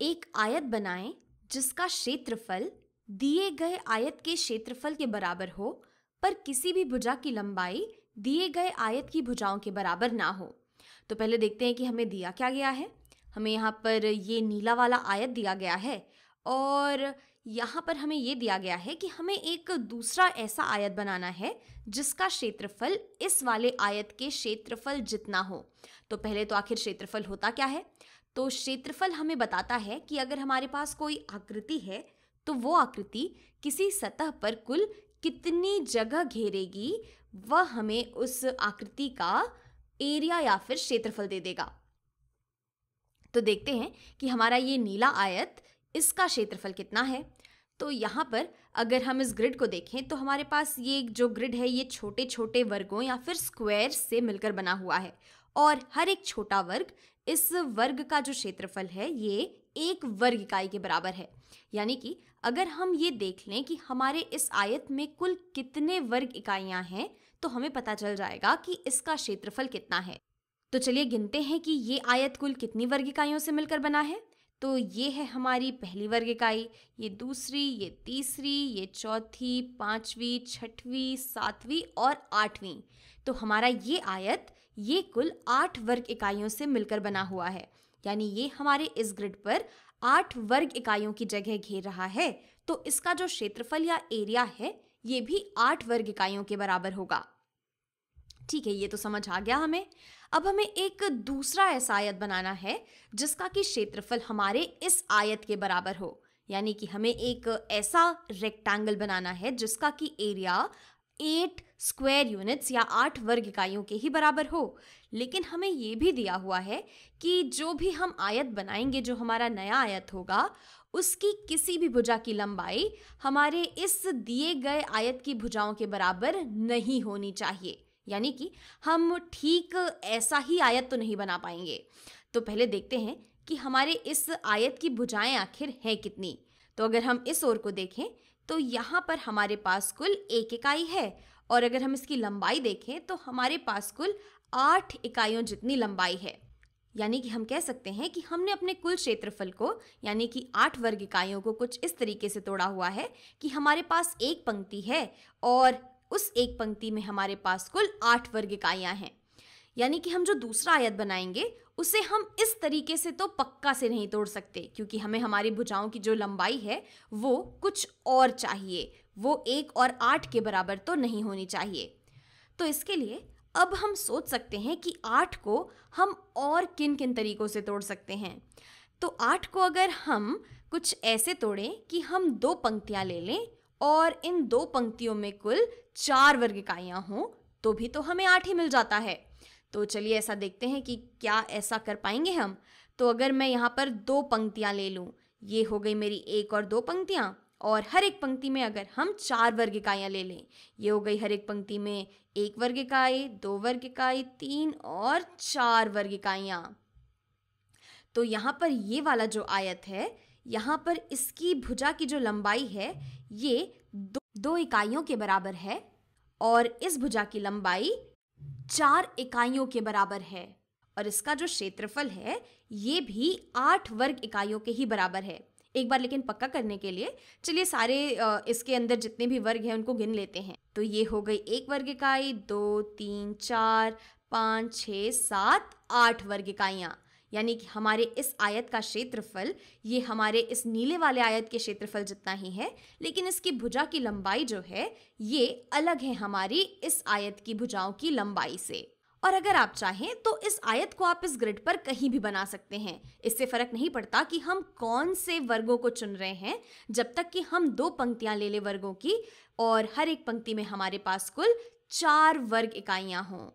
एक आयत बनाएं जिसका क्षेत्रफल दिए गए आयत के क्षेत्रफल के बराबर हो पर किसी भी भुजा की लंबाई दिए गए आयत की भुजाओं के बराबर ना हो तो पहले देखते हैं कि हमें दिया क्या गया है हमें यहाँ पर ये नीला वाला आयत दिया गया है और यहाँ पर हमें ये दिया गया है कि हमें एक दूसरा ऐसा आयत बनाना है जिसका क्षेत्रफल इस वाले आयत के क्षेत्रफल जितना हो तो पहले तो आखिर क्षेत्रफल होता क्या है तो क्षेत्रफल हमें बताता है कि अगर हमारे पास कोई आकृति है तो वो आकृति किसी सतह पर कुल कितनी जगह घेरेगी वह हमें उस आकृति का एरिया या फिर क्षेत्रफल दे देगा तो देखते हैं कि हमारा ये नीला आयत इसका क्षेत्रफल कितना है तो यहाँ पर अगर हम इस ग्रिड को देखें तो हमारे पास ये जो ग्रिड है ये छोटे छोटे वर्गों या फिर स्क्वायर से मिलकर बना हुआ है और हर एक छोटा वर्ग इस वर्ग का जो क्षेत्रफल है ये एक वर्ग इकाई के बराबर है यानी कि अगर हम ये देख लें कि हमारे इस आयत में कुल कितने वर्ग इकाइयां हैं तो हमें पता चल जाएगा कि इसका क्षेत्रफल कितना है तो चलिए गिनते हैं कि ये आयत कुल कितनी वर्ग इकाइयों से मिलकर बना है तो ये है हमारी पहली वर्ग इकाई ये दूसरी ये तीसरी ये चौथी पाँचवीं छठवीं सातवीं और आठवीं तो हमारा ये आयत ये कुल आठ वर्ग इकाइयों से मिलकर बना हुआ है यानी ये हमारे इस ग्रिड पर आठ वर्ग इकाइयों की जगह घेर रहा है तो इसका जो क्षेत्रफल या एरिया है ये भी आठ वर्ग इकाइयों के बराबर होगा ठीक है ये तो समझ आ गया हमें अब हमें एक दूसरा ऐसा आयत बनाना है जिसका कि क्षेत्रफल हमारे इस आयत के बराबर हो यानी कि हमें एक ऐसा रेक्टेंगल बनाना है जिसका कि एरिया एट स्क्वायर यूनिट्स या आठ वर्ग इकाइयों के ही बराबर हो लेकिन हमें ये भी दिया हुआ है कि जो भी हम आयत बनाएंगे जो हमारा नया आयत होगा उसकी किसी भी भुजा की लंबाई हमारे इस दिए गए आयत की भुजाओं के बराबर नहीं होनी चाहिए यानी कि हम ठीक ऐसा ही आयत तो नहीं बना पाएंगे तो पहले देखते हैं कि हमारे इस आयत की भुजाएं आखिर हैं कितनी तो अगर हम इस ओर को देखें तो यहाँ पर हमारे पास कुल एक इकाई है और अगर हम इसकी लंबाई देखें तो हमारे पास कुल आठ इकाइयों जितनी लंबाई है यानी कि हम कह सकते हैं कि हमने अपने कुल क्षेत्रफल को यानी कि आठ वर्ग इकाइयों को कुछ इस तरीके से तोड़ा हुआ है कि हमारे पास एक पंक्ति है और उस एक पंक्ति में हमारे पास कुल आठ वर्ग इकाइयाँ हैं यानी कि हम जो दूसरा आयत बनाएंगे उसे हम इस तरीके से तो पक्का से नहीं तोड़ सकते क्योंकि हमें हमारी भुजाओं की जो लंबाई है वो कुछ और चाहिए वो एक और आठ के बराबर तो नहीं होनी चाहिए तो इसके लिए अब हम सोच सकते हैं कि आठ को हम और किन किन तरीक़ों से तोड़ सकते हैं तो आठ को अगर हम कुछ ऐसे तोड़ें कि हम दो पंक्तियाँ ले लें और इन दो पंक्तियों में कुल चार वर्ग इकाइयाँ हों तो भी तो हमें आठ ही मिल जाता है तो चलिए ऐसा देखते हैं कि क्या ऐसा कर पाएंगे हम तो अगर मैं यहाँ पर दो पंक्तियाँ ले लूँ ये हो गई मेरी एक और दो पंक्तियाँ और हर एक पंक्ति में अगर हम चार वर्ग इकाइयाँ ले लें ये हो गई हर एक पंक्ति में एक वर्ग इकाई दो वर्ग इकाई तीन और चार वर्ग इकाइयाँ तो यहाँ पर ये वाला जो आयत है यहाँ पर इसकी भुजा की जो लंबाई है ये दो, दो इकाइयों के बराबर है और इस भुजा की लंबाई चार इकाइयों के बराबर है और इसका जो क्षेत्रफल है ये भी आठ वर्ग इकाइयों के ही बराबर है एक बार लेकिन पक्का करने के लिए चलिए सारे इसके अंदर जितने भी वर्ग हैं उनको गिन लेते हैं तो ये हो गई एक वर्ग इकाई दो तीन चार पाँच छ सात आठ वर्ग इकाइयाँ यानी कि हमारे इस आयत का क्षेत्रफल ये हमारे इस नीले वाले आयत के क्षेत्रफल जितना ही है लेकिन इसकी भुजा की लंबाई जो है ये अलग है हमारी इस आयत की भुजाओं की लंबाई से और अगर आप चाहें तो इस आयत को आप इस ग्रिड पर कहीं भी बना सकते हैं इससे फर्क नहीं पड़ता कि हम कौन से वर्गों को चुन रहे हैं जब तक कि हम दो पंक्तियां ले लें वर्गों की और हर एक पंक्ति में हमारे पास कुल चार वर्ग इकाइयां हों